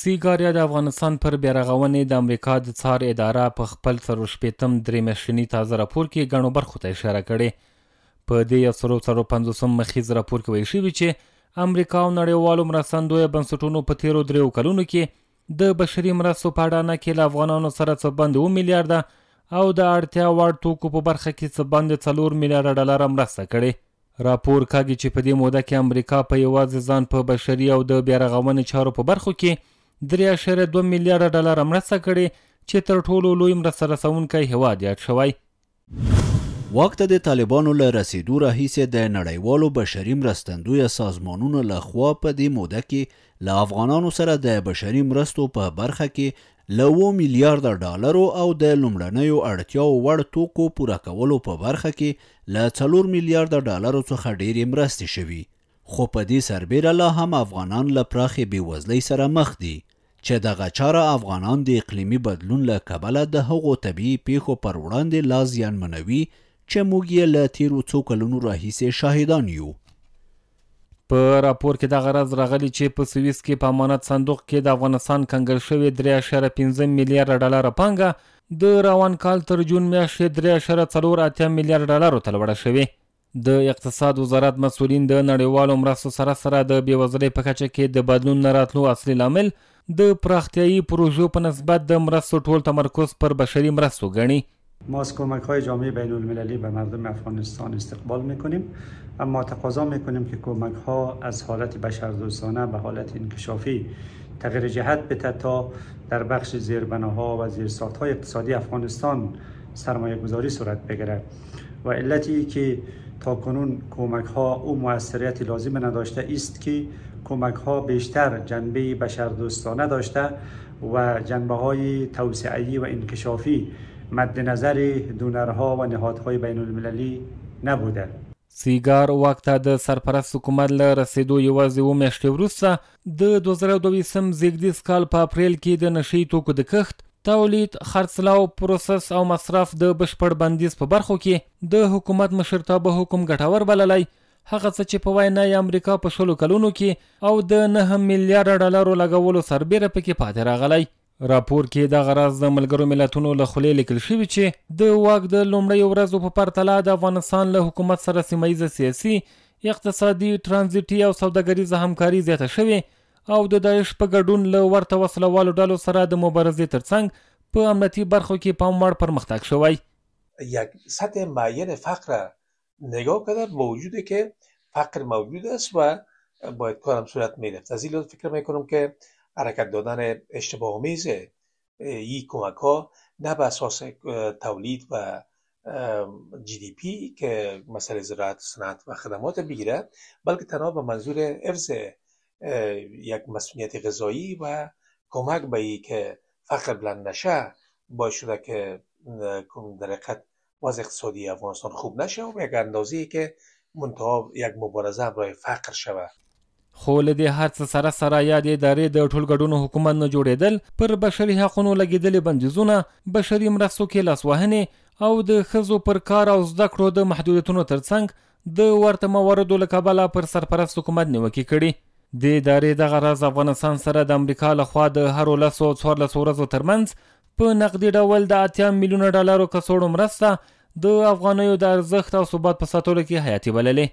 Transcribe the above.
سیګاریا د افغانستان پر بیرغونې د امریکا د څار اداره په خپل سرو شپېتم درې میاشتنی تازه راپور کې غنو برخو ته اشاره کړې په دې یو سرو سرو پنځوسم مخیز راپور کې ویل شوي چې امریکا او نړیوالو مرستندویه بنسټونو په تیرو دریو کلونو کې د بشري مرستو په اډانه کې له افغانانو سره څه باندې اوه میلیارده او د اړتیا وړ توکو په برخه کې څه باندې څلور میلیارده ډالر مرسته کړې راپور کاږي چې په دې موده کې امریکا په یوازې ځان په بشري او د بیارغونې چارو په برخو کې درې اشاریه دوه میلیارډه ډالر مرسته کړې چې تر ټولو لوی مرسته رسونکی هیواد یاد شوی واک ته د طالبانو له رسیدو راهیسې د نړیوالو بشري مرستندوی سازمانونو له خوا په دې موده کې له افغانانو سره د بشري مرستو په برخه کې له و میلیارډ ډالرو او د لومړنیو اړتیاو وړ توکو پوره کولو په برخه کې له 4 میلیارډ ډالرو څخه ډېرې مرستې شوي خو په دې سربیره لا هم افغانان له پراخې بیوزلۍ سره مخ دي چې دغه چاره افغانان د اقلیمي بدلون له کبله د هغو طبیعي پیښو پر وړاندې لا زیانمنوي چې موږ یې له تیرو څو کلونو راهیسې شاهدان یو په راپور کې د غرض راغلی چې په سویس کې په امانت صندوق کې د افغانستان کنګل شوی 3.15 میلیارډ ډالر پانګه د روان کال تر جون میاشتې 3.4 میلیارډ ډالر ته لوړه شوې د اقتصاد وزارت مسولین د نړیوالو مرستو سره سره د بیوزلۍ په کچه کې د بدلون نه راتلو اصلي لامل د پراختیایی پروژو په نسبت د مرستو ټول تمرکز پر بشري مرستو ګڼي ما از کمک های جامعه بین المللی به مردم افغانستان استقبال میکنیم اما تقاضا میکنیم که کمک ها از حالت بشردوستانه به حالت انکشافی تغییر جهت بده تا در بخش زیربناها و زیرساختهای اقتصادی افغانستان سرمایه گذاری صورت بگیرد و علتی که تا کنون کمک ها او موثریت لازم نداشته است که کمک ها بیشتر جنبه بشردوستانه داشته و جنبه های توسعی و انکشافی مد نظر دونرها و نهادهای بین المللی نبوده سیگار وقت د سرپرست حکومت له رسیدو یوازې و میاشتې وروسته د 2022 زیږدیز کال په اپریل کې د نشې توکو د کښت تولید خرڅلاو پروسس او مصرف د بشپړ بندیز په برخو کې د حکومت مشرتابه حکم ګټور بللای هغه څه چې په وینا یې امریکا په شلو کلونو کې او د 9 میلیارډ ډالرو لګولو سربېره پکې پاتې راغلی راپور کې د غرض د ملګرو ملتونو له خولې لیکل شوی چې د واک د لومړۍ ورځو په پرتله د افغانستان له حکومت سره سیمه ییز سیاسي اقتصادي ترانزیتي او سوداګریزه همکاري زیاته شوې او د داعش په ګډون له ورته وسلوالو ډلو سره د مبارزې ترڅنګ په امنیتي برخو کې پام وړ پرمختګ شوی یک سطح معین فقر نگاه کردن موجوده که فقر موجود است و باید کارم صورت میرفت از این لحاظ فکر میکنم که حرکت دادن اشتباه آمیز این کمک ها نه به اساس تولید و جی دی پی که مسئله زراعت صنعت و خدمات بگیره بلکه تنها به منظور حفظ یک مسئولیت غذایی و کمک به ای که فقر بلند نشه باعث شده که در حقیقت باز اقتصادی افغانستان خوب نشه و یک اندازه که منتها یک مبارزه برای فقر شوه خو له دې هر څه سره سره یاد ادارې د ټولګډونو حکومت نه جوړېدل پر بشري حقوقو لګیدلې بندیزونه بشري مرستو کې لاسوهنې او د خزو پر کار او زده کړو د محدودیتونو ترڅنګ د ورته مواردو لکه بالا پر سرپرست حکومت نیوکې کړي د ادارې دغه راز افغانستان سره د امریکا لخوا د هر لسو څوارلسو ورځو ترمنځ په نقدي ډول د اتیا میلیونه ډالرو کڅوړو مرسته د افغانیو د ارزښت او ثبات په ساتلو کې حیاتي بللې